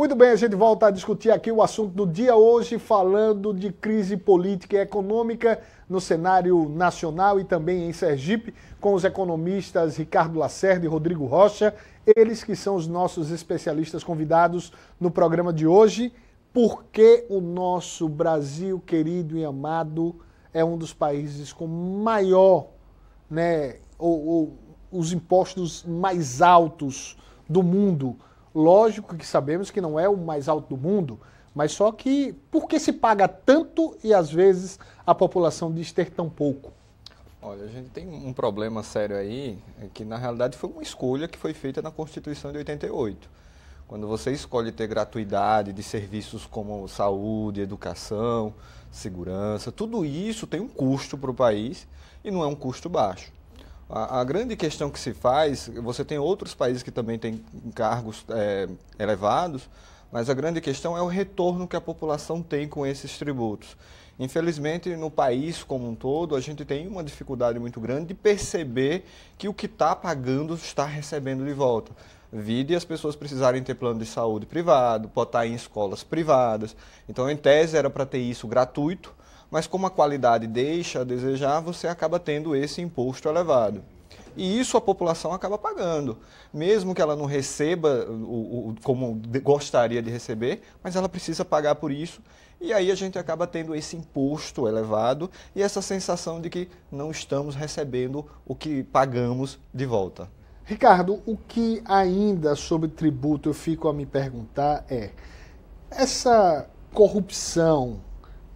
Muito bem, a gente volta a discutir aqui o assunto do dia hoje, falando de crise política e econômica no cenário nacional e também em Sergipe, com os economistas Ricardo Lacerda e Rodrigo Rocha, eles que são os nossos especialistas convidados no programa de hoje. Por que o nosso Brasil querido e amado é um dos países com maior, né, ou, ou os impostos mais altos do mundo? Lógico que sabemos que não é o mais alto do mundo, mas só que por que se paga tanto e às vezes a população diz ter tão pouco? Olha, a gente tem um problema sério aí, é que na realidade foi uma escolha que foi feita na Constituição de 88. Quando você escolhe ter gratuidade de serviços como saúde, educação, segurança, tudo isso tem um custo para o país e não é um custo baixo. A, a, grande questão que se faz, você tem outros países que também têm cargos é, elevados, mas a grande questão é o retorno que a população tem com esses tributos. Infelizmente, no país como um todo, a gente tem uma dificuldade muito grande de perceber que o que está pagando está recebendo de volta. Vide as pessoas precisarem ter plano de saúde privado, botar em escolas privadas. Então, em tese, era para ter isso gratuito, mas como a qualidade deixa a desejar, você acaba tendo esse imposto elevado. E isso a população acaba pagando, mesmo que ela não receba o, o, como gostaria de receber, mas ela precisa pagar por isso. E aí a gente acaba tendo esse imposto elevado e essa sensação de que não estamos recebendo o que pagamos de volta. Ricardo, o que ainda sobre tributo eu fico a me perguntar é: essa corrupção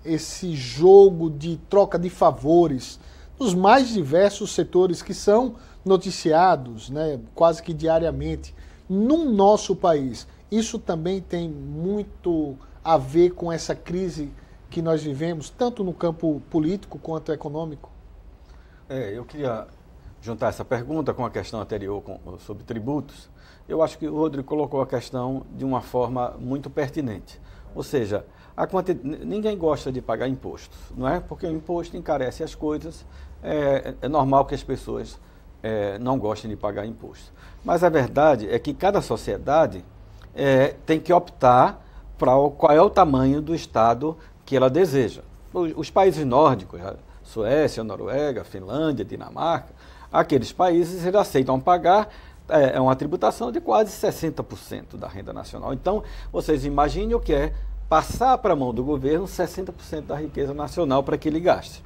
esse jogo de troca de favores nos mais diversos setores que são noticiados né, quase que diariamente no nosso país. Isso também tem muito a ver com essa crise que nós vivemos, tanto no campo político quanto econômico? É, eu queria juntar essa pergunta com a questão anterior com, sobre tributos. Eu acho que o Rodrigo colocou a questão de uma forma muito pertinente. Ou seja, ninguém gosta de pagar impostos, não é? Porque o imposto encarece as coisas. É, é normal que as pessoas é, não gostem de pagar imposto. Mas a verdade é que cada sociedade é, tem que optar para qual é o tamanho do Estado que ela deseja. Os, os países nórdicos, Suécia, Noruega, Finlândia, Dinamarca, aqueles países eles aceitam pagar é, é uma tributação de quase 60% da renda nacional. Então, vocês imaginem o que é passar para a mão do governo 60% da riqueza nacional para que ele gaste.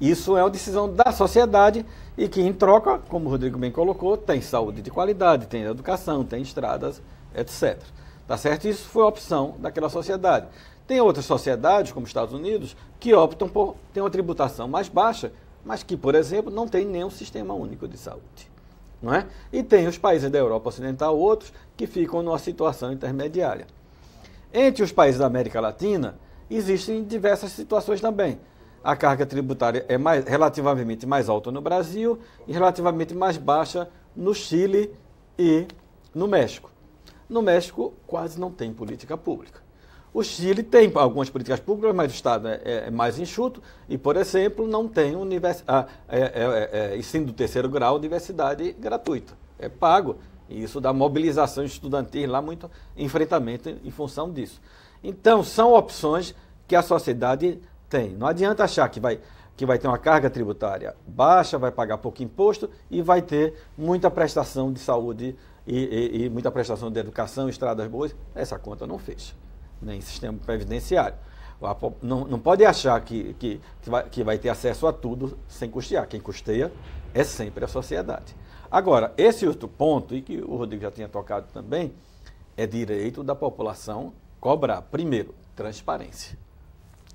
Isso é uma decisão da sociedade e que, em troca, como o Rodrigo bem colocou, tem saúde de qualidade, tem educação, tem estradas, etc. Tá certo? Isso foi a opção daquela sociedade. Tem outras sociedades, como os Estados Unidos, que optam por ter uma tributação mais baixa, mas que, por exemplo, não tem nenhum sistema único de saúde. Não é? E tem os países da Europa Ocidental, outros, que ficam numa situação intermediária. Entre os países da América Latina, existem diversas situações também. A carga tributária é mais, relativamente mais alta no Brasil e relativamente mais baixa no Chile e no México. No México, quase não tem política pública. O Chile tem algumas políticas públicas, mas o Estado é, é, é, mais enxuto e, por exemplo, não tem univers... ah, é, ensino do terceiro grau, universidade gratuita. É pago. E isso dá mobilização estudantil lá, muito enfrentamento em, em função disso. Então, são opções que a sociedade tem. Não adianta achar que vai, que vai ter uma carga tributária baixa, vai pagar pouco imposto e vai ter muita prestação de saúde e, e, e muita prestação de educação, estradas boas. Essa conta não fecha né, em sistema previdenciário. Não, não pode achar que, que, que, vai, que vai ter acesso a tudo sem custear. Quem custeia é sempre a sociedade. Agora, esse outro ponto, e que o Rodrigo já tinha tocado também, é direito da população cobrar, primeiro, transparência.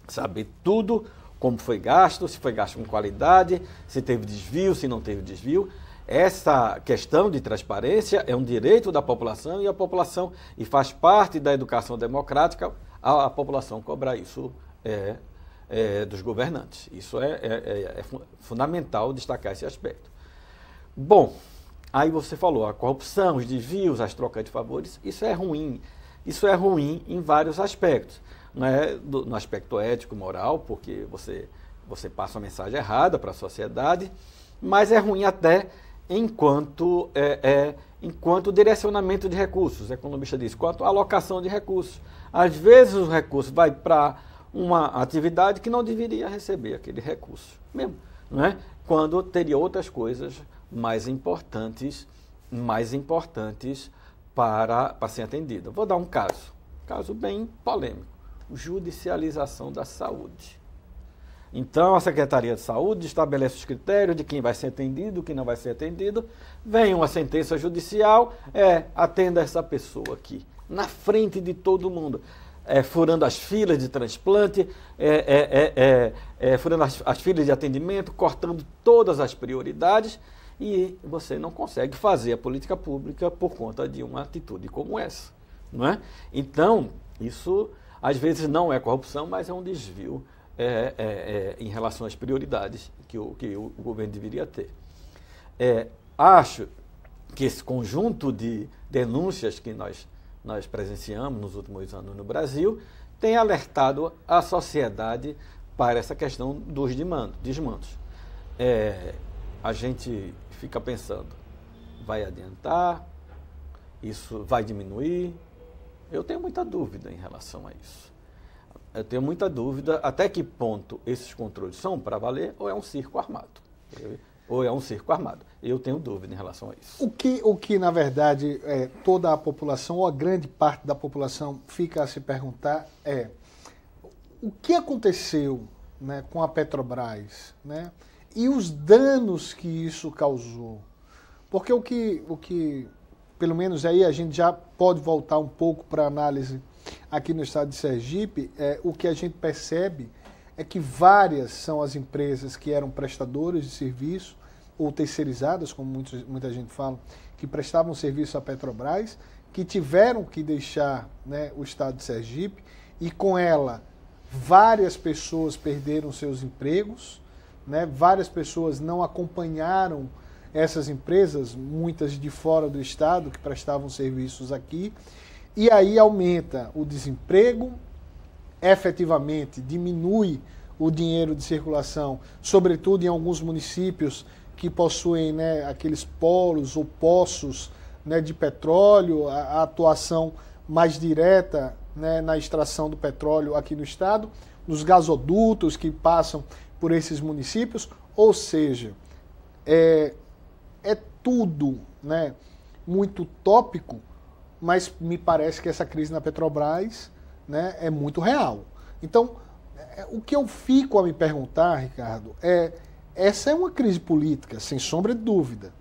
Saber tudo como foi gasto, se foi gasto com qualidade, se teve desvio, se não teve desvio essa questão de transparência é um direito da população e a população, e faz parte da educação democrática, a, a população cobrar isso é, é, dos governantes. Isso é, é, é, é fundamental destacar esse aspecto. Bom, aí você falou a corrupção, os desvios, as trocas de favores, isso é ruim. Isso é ruim em vários aspectos. não é Do, no aspecto ético, moral, porque você, você passa uma mensagem errada para a sociedade, mas é ruim até enquanto, é, é, enquanto direcionamento de recursos, é o economista diz, quanto alocação de recursos. Às vezes o recurso vai para uma atividade que não deveria receber aquele recurso, mesmo, né? quando teria outras coisas mais importantes, mais importantes para, para ser atendida. Vou dar um caso, caso bem polêmico, judicialização da saúde. Então, a Secretaria de Saúde estabelece os critérios de quem vai ser atendido, quem não vai ser atendido. Vem uma sentença judicial, é, atenda essa pessoa aqui, na frente de todo mundo. É, furando as filas de transplante, é, é, furando as, as filas de atendimento, cortando todas as prioridades e você não consegue fazer a política pública por conta de uma atitude como essa, não é? Então, isso às vezes não é corrupção, mas é um desvio é, é, é, em relação às prioridades que o, que o governo deveria ter. É, acho que esse conjunto de denúncias que nós, nós presenciamos nos últimos anos no Brasil tem alertado a sociedade para essa questão dos desmandos. É, a gente fica pensando, vai adiantar? Isso vai diminuir? Eu tenho muita dúvida em relação a isso eu tenho muita dúvida até que ponto esses controles são para valer ou é um circo armado. Ou é um circo armado. Eu tenho dúvida em relação a isso. O que, o que na verdade, é, toda a população, ou a grande parte da população, fica a se perguntar é o que aconteceu né, com a Petrobras né, e os danos que isso causou. Porque o que, o que, pelo menos aí, a gente já pode voltar um pouco para a análise aqui no estado de Sergipe, é, o que a gente percebe é que várias são as empresas que eram prestadoras de serviço ou terceirizadas, como muitos, muita gente fala, que prestavam serviço à Petrobras, que tiveram que deixar né, o estado de Sergipe e com ela várias pessoas perderam seus empregos, né, várias pessoas não acompanharam essas empresas, muitas de fora do estado que prestavam serviços aqui, e aí aumenta o desemprego, efetivamente diminui o dinheiro de circulação, sobretudo em alguns municípios que possuem né, aqueles polos ou poços né, de petróleo, a, a atuação mais direta né, na extração do petróleo aqui no estado, nos gasodutos que passam por esses municípios, ou seja, é, é tudo né, muito tópico mas me parece que essa crise na Petrobras né, é muito real. Então, é, o que eu fico a me perguntar, Ricardo, é: essa é uma crise política, sem sombra de dúvida,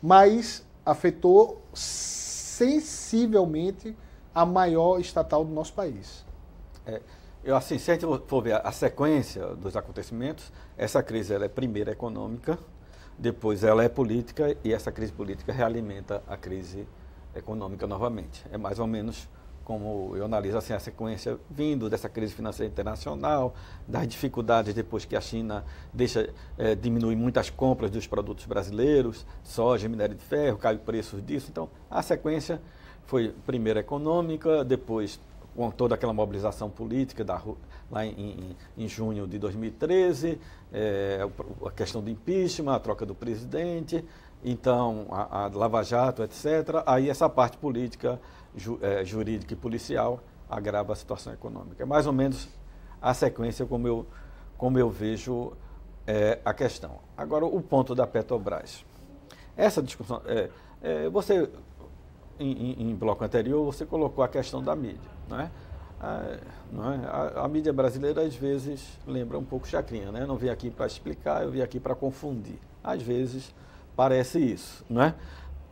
mas afetou sensivelmente a maior estatal do nosso país. É, eu assim, se a gente for ver a sequência dos acontecimentos, essa crise ela é primeiro econômica, depois ela é política e essa crise política realimenta a crise política econômica novamente. É mais ou menos como eu analiso assim, a sequência vindo dessa crise financeira internacional, das dificuldades depois que a China deixa é, diminuir muitas compras dos produtos brasileiros, soja, minério de ferro, cai o preço disso. Então, a sequência foi primeiro econômica, depois com toda aquela mobilização política da, lá em, em, em, junho de 2013, é, eh, a questão do impeachment, a troca do presidente, então a, a Lava Jato, etc. Aí essa parte política, ju, é, jurídica e policial agrava a situação econômica. É mais ou menos a sequência como eu, como eu vejo é, a questão. Agora, o ponto da Petrobras. Essa discussão, você, em, em bloco anterior, você colocou a questão da mídia. É? A, ah, é? a, a, mídia brasileira às vezes lembra um pouco chacrinha, né? Não vim aqui para explicar, eu vim aqui para confundir. Às vezes parece isso, é?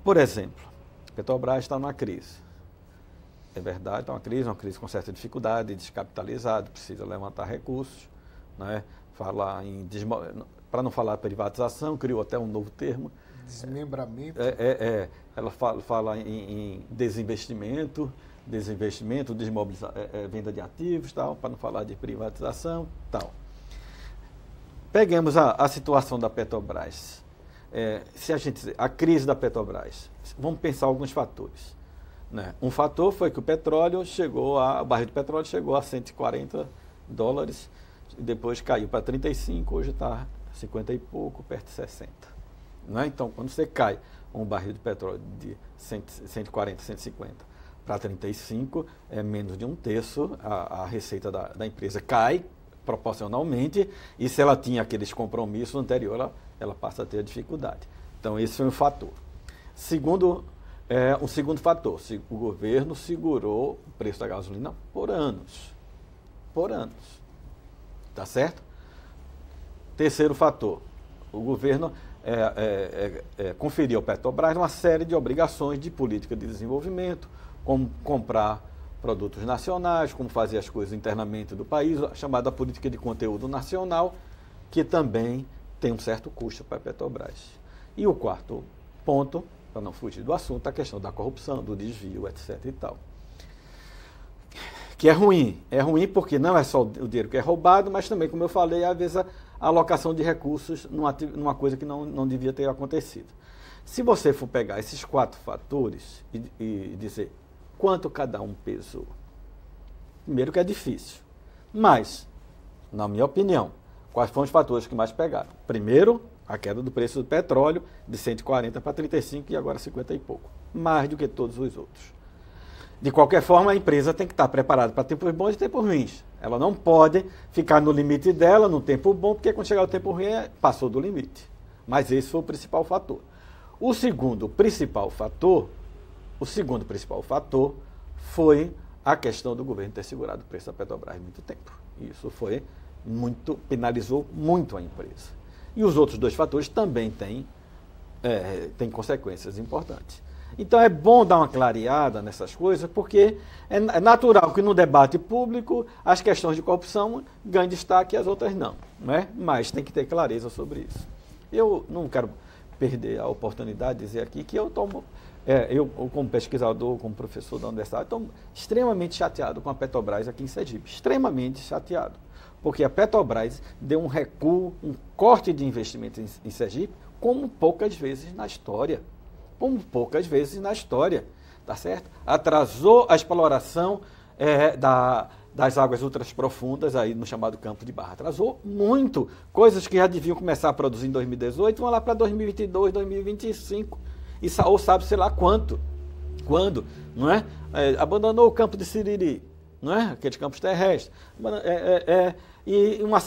Por exemplo, Petrobras está numa crise. É verdade, está uma crise, uma crise com certa dificuldade, descapitalizado, precisa levantar recursos, Fala em para não falar privatização, criou até um novo termo. Desmembramento. É, é, é. ela fala, fala em, em desinvestimento, desinvestimento, desmobiliza, é, é, venda de ativos, tal, para não falar de privatização, tal. Pegamos a, a situação da Petrobras. É, se a gente a crise da Petrobras, vamos pensar alguns fatores. Né? Um fator foi que o petróleo chegou a, o barril de petróleo chegou a 140 dólares, depois caiu para 35, hoje está 50 e pouco, perto de 60. Né? Então, quando você cai um barril de petróleo de 100, 140, 150 para 35, é menos de um terço, a, a receita da, da, empresa cai proporcionalmente e se ela tinha aqueles compromissos anteriores, ela, ela passa a ter dificuldade. Então, esse foi um fator. Segundo, é, um segundo fator, o governo segurou o preço da gasolina por anos. Por anos. Tá certo? Terceiro fator, o governo é é, é, é, conferir ao Petrobras uma série de obrigações de política de desenvolvimento, como comprar produtos nacionais, como fazer as coisas internamente do país, a chamada política de conteúdo nacional, que também tem um certo custo para a Petrobras. E o quarto ponto, para não fugir do assunto, a questão da corrupção, do desvio, etc. e tal. Que é ruim. É ruim porque não é só o dinheiro que é roubado, mas também, como eu falei, às vezes a, alocação de recursos numa, numa coisa que não, não devia ter acontecido. Se você for pegar esses quatro fatores e, e dizer quanto cada um pesou, primeiro que é difícil. Mas, na minha opinião, quais foram os fatores que mais pegaram? Primeiro, a queda do preço do petróleo de 140 para 35 e agora 50 e pouco, mais do que todos os outros. De qualquer forma, a empresa tem que estar preparada para tempos bons e tempos ruins. Ela não pode ficar no limite dela, no tempo bom, porque quando chegar o tempo ruim, é, passou do limite. Mas esse foi o principal fator. O segundo principal fator, o segundo principal fator foi a questão do governo ter segurado o preço da Petrobras muito tempo. Isso foi muito, penalizou muito a empresa. E os outros dois fatores também têm, é, têm consequências importantes. Então é bom dar uma clareada nessas coisas, porque é, é natural que no debate público as questões de corrupção ganhem destaque e as outras não. Né? Mas tem que ter clareza sobre isso. Eu não quero perder a oportunidade de dizer aqui que eu tomo. É, eu, como pesquisador, como professor da universidade, estou extremamente chateado com a Petrobras aqui em Sergipe. Extremamente chateado. Porque a Petrobras deu um recuo, um corte de investimentos em, em Sergipe, como poucas vezes na história como poucas vezes na história, tá certo? Atrasou a exploração é, da, das águas ultras profundas, aí no chamado campo de barra. Atrasou muito. Coisas que já deviam começar a produzir em 2018 vão lá para 2022, 2025. E ou sabe sei lá quanto. Quando, não é? é abandonou o campo de Siriri, não é? Aqueles campos terrestres. É, é, é, e uma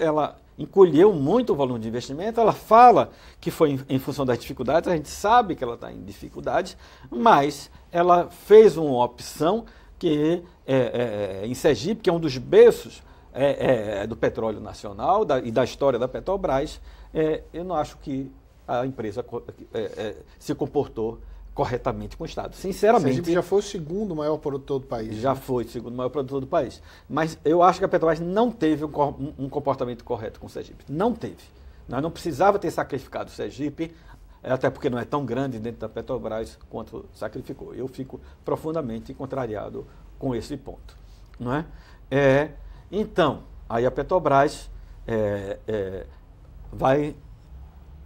ela, encolheu muito o volume de investimento. Ela fala que foi em, em função das dificuldades, a gente sabe que ela está em dificuldades, mas ela fez uma opção que é, é, é em Sergipe, que é um dos berços é, é, é, do petróleo nacional da, e da história da Petrobras, eu não acho que a empresa se comportou corretamente com o Estado. Sinceramente. Sergipe já foi o segundo maior produtor do país. Já né? foi o segundo maior produtor do país. Mas eu acho que a Petrobras não teve um, um comportamento correto com o Sergipe. Não teve. Nós não precisava ter sacrificado o Sergipe, é, até porque não é tão grande dentro da Petrobras quanto sacrificou. Eu fico profundamente contrariado com esse ponto. Não é? é então, aí a Petrobras é, é, vai.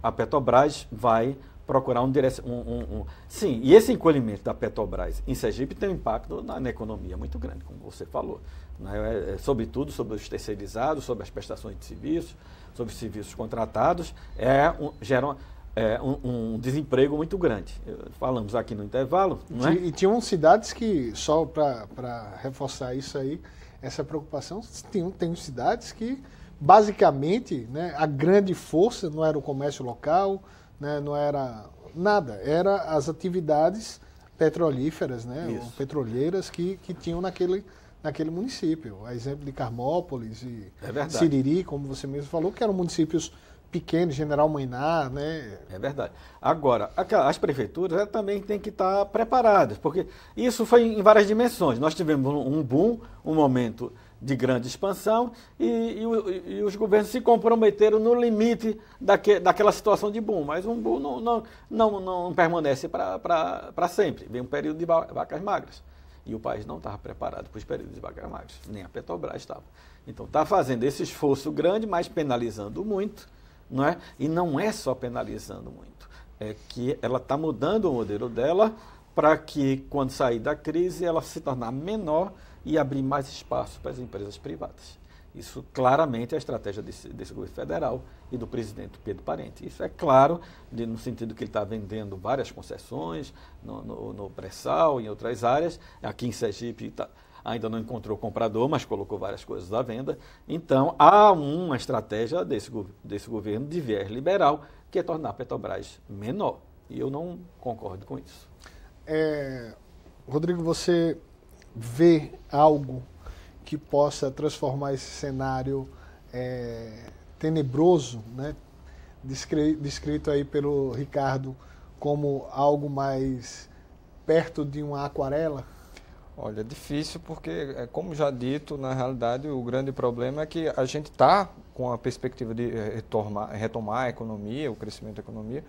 A Petrobras vai procurar um direcionamento. Um, um, um, Sim, e esse encolhimento da Petrobras em Sergipe tem um impacto na, na economia muito grande, como você falou. Né? É, é sobretudo sobre os terceirizados, sobre as prestações de serviços, sobre os serviços contratados, é, um, geram é, um, um, desemprego muito grande. Falamos aqui no intervalo. Não é? E tinham cidades que, só para reforçar isso aí, essa preocupação, tem, tem cidades que, basicamente, né, a grande força não era o comércio local né? não era nada, era as atividades petrolíferas, né? petroleiras que, que tinham naquele, naquele município. A exemplo de Carmópolis e é Siriri, como você mesmo falou, que eram municípios pequenos, General Mainá, né? É verdade. Agora, as prefeituras também têm que estar preparadas, porque isso foi em várias dimensões. Nós tivemos um boom, um momento de grande expansão e, e, e, os governos se comprometeram no limite daque, daquela situação de boom. Mas um boom não, não, não, não permanece para sempre. Vem um período de vacas magras. E o país não estava preparado para os períodos de vacas magras, nem a Petrobras estava. Então está fazendo esse esforço grande, mas penalizando muito, não é? E não é só penalizando muito, é que ela está mudando o modelo dela para que, quando sair da crise, ela se tornar menor e abrir mais espaço para as empresas privadas. Isso claramente é a estratégia desse, desse, governo federal e do presidente Pedro Parente. Isso é claro, de, no sentido que ele está vendendo várias concessões no, no, no pré-sal, em outras áreas. Aqui em Sergipe tá, ainda não encontrou comprador, mas colocou várias coisas à venda. Então, há uma estratégia desse, desse governo de viés liberal, que é tornar a Petrobras menor. E eu não concordo com isso é, Rodrigo, você vê algo que possa transformar esse cenário é, tenebroso, né, descrito aí pelo Ricardo como algo mais perto de uma aquarela? Olha, é difícil porque, é, como já dito, na realidade o grande problema é que a gente está com a perspectiva de é, retomar, retomar a economia, o crescimento da economia,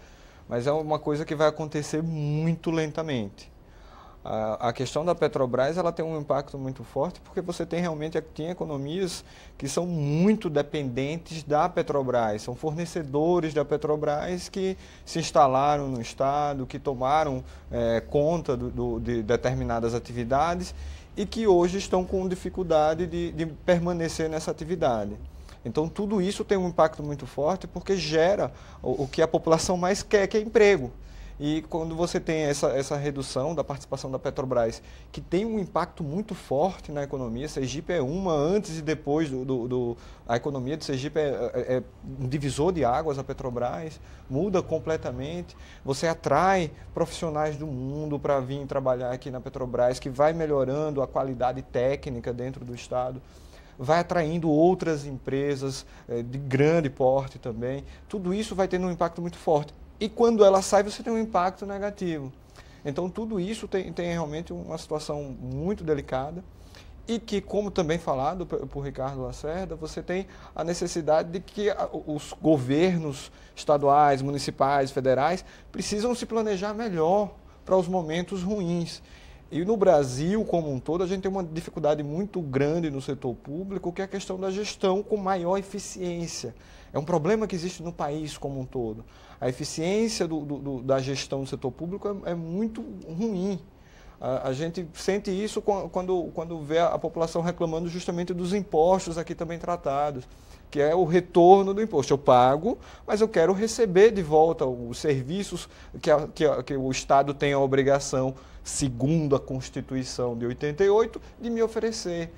mas é uma coisa que vai acontecer muito lentamente. A, questão da Petrobras ela tem um impacto muito forte porque você tem realmente tem economias que são muito dependentes da Petrobras, são fornecedores da Petrobras que se instalaram no estado, que tomaram é, conta do, do, de determinadas atividades e que hoje estão com dificuldade de, de permanecer nessa atividade. Então, tudo isso tem um impacto muito forte porque gera o, o que a população mais quer, que é emprego. E quando você tem essa, essa redução da participação da Petrobras, que tem um impacto muito forte na economia, Sergipe é uma antes e depois do. do, do a economia de Sergipe é, é, é, um divisor de águas, a Petrobras muda completamente. Você atrai profissionais do mundo para vir trabalhar aqui na Petrobras, que vai melhorando a qualidade técnica dentro do Estado vai atraindo outras empresas eh, de grande porte também. Tudo isso vai tendo um impacto muito forte. E quando ela sai, você tem um impacto negativo. Então, tudo isso tem, tem realmente uma situação muito delicada e que, como também falado por Ricardo Lacerda, você tem a necessidade de que os governos estaduais, municipais, federais precisam se planejar melhor para os momentos ruins. E no Brasil, como um todo, a gente tem uma dificuldade muito grande no setor público, que é a questão da gestão com maior eficiência. É um problema que existe no país como um todo. A eficiência do, do, da gestão do setor público é, é muito ruim. A, a, gente sente isso quando, quando vê a população reclamando justamente dos impostos aqui também tratados que é o retorno do imposto. Eu pago, mas eu quero receber de volta os serviços que, a, que, a, que o Estado tem a obrigação, segundo a Constituição de 88, de me oferecer.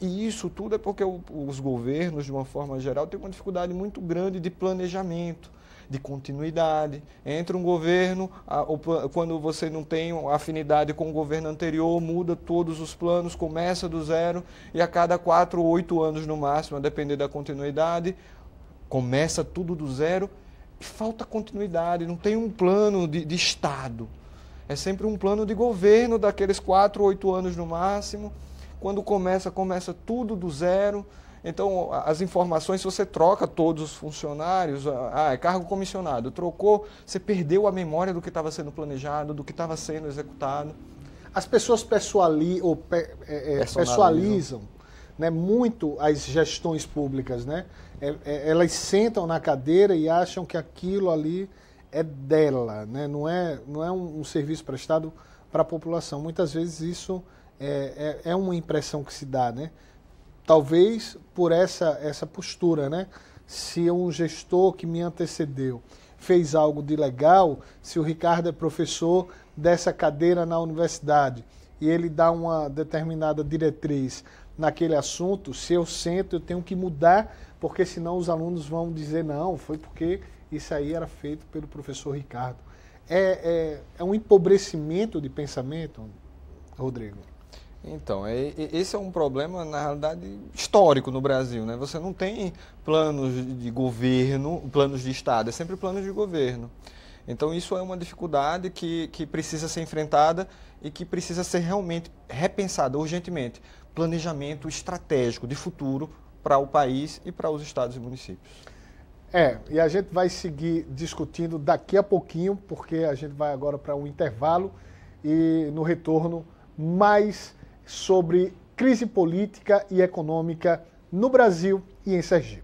E isso tudo é porque os governos, de uma forma geral, têm uma dificuldade muito grande de planejamento de continuidade. Entra um governo, a, o, quando você não tem afinidade com o governo anterior, muda todos os planos, começa do zero e a cada quatro ou oito anos no máximo, a depender da continuidade, começa tudo do zero e falta continuidade, não tem um plano de, de Estado. É sempre um plano de governo daqueles quatro ou oito anos no máximo. Quando começa, começa tudo do zero. Então, as informações, se você troca todos os funcionários, ah, é cargo comissionado, trocou, você perdeu a memória do que estava sendo planejado, do que estava sendo executado. As pessoas pessoali, ou pe, é, é pessoalizam né, muito as gestões públicas, né? É, é, elas sentam na cadeira e acham que aquilo ali é dela, né? Não é, não é um, um serviço prestado para a população. Muitas vezes isso é, é, é, uma impressão que se dá, né? talvez por essa, essa postura, né? Se um gestor que me antecedeu fez algo de legal, se o Ricardo é professor dessa cadeira na universidade e ele dá uma determinada diretriz naquele assunto, se eu sento, eu tenho que mudar, porque senão os alunos vão dizer não, foi porque isso aí era feito pelo professor Ricardo. É, é, é um empobrecimento de pensamento, Rodrigo? Então, é, esse é um problema, na realidade, histórico no Brasil. Né? Você não tem planos de governo, planos de Estado, é sempre planos de governo. Então, isso é uma dificuldade que, que precisa ser enfrentada e que precisa ser realmente repensada urgentemente. Planejamento estratégico de futuro para o país e para os estados e municípios. É, e a gente vai seguir discutindo daqui a pouquinho, porque a gente vai agora para um intervalo e no retorno mais sobre crise política e econômica no Brasil e em Sergipe.